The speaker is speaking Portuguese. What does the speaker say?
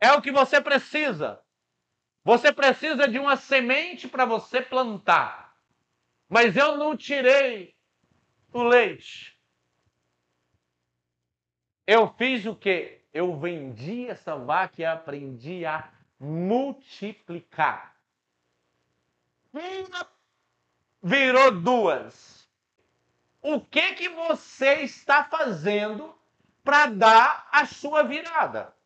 É o que você precisa. Você precisa de uma semente para você plantar. Mas eu não tirei o leite. Eu fiz o quê? Eu vendi essa vaca e aprendi a multiplicar. Uma virou duas. O que que você está fazendo para dar a sua virada?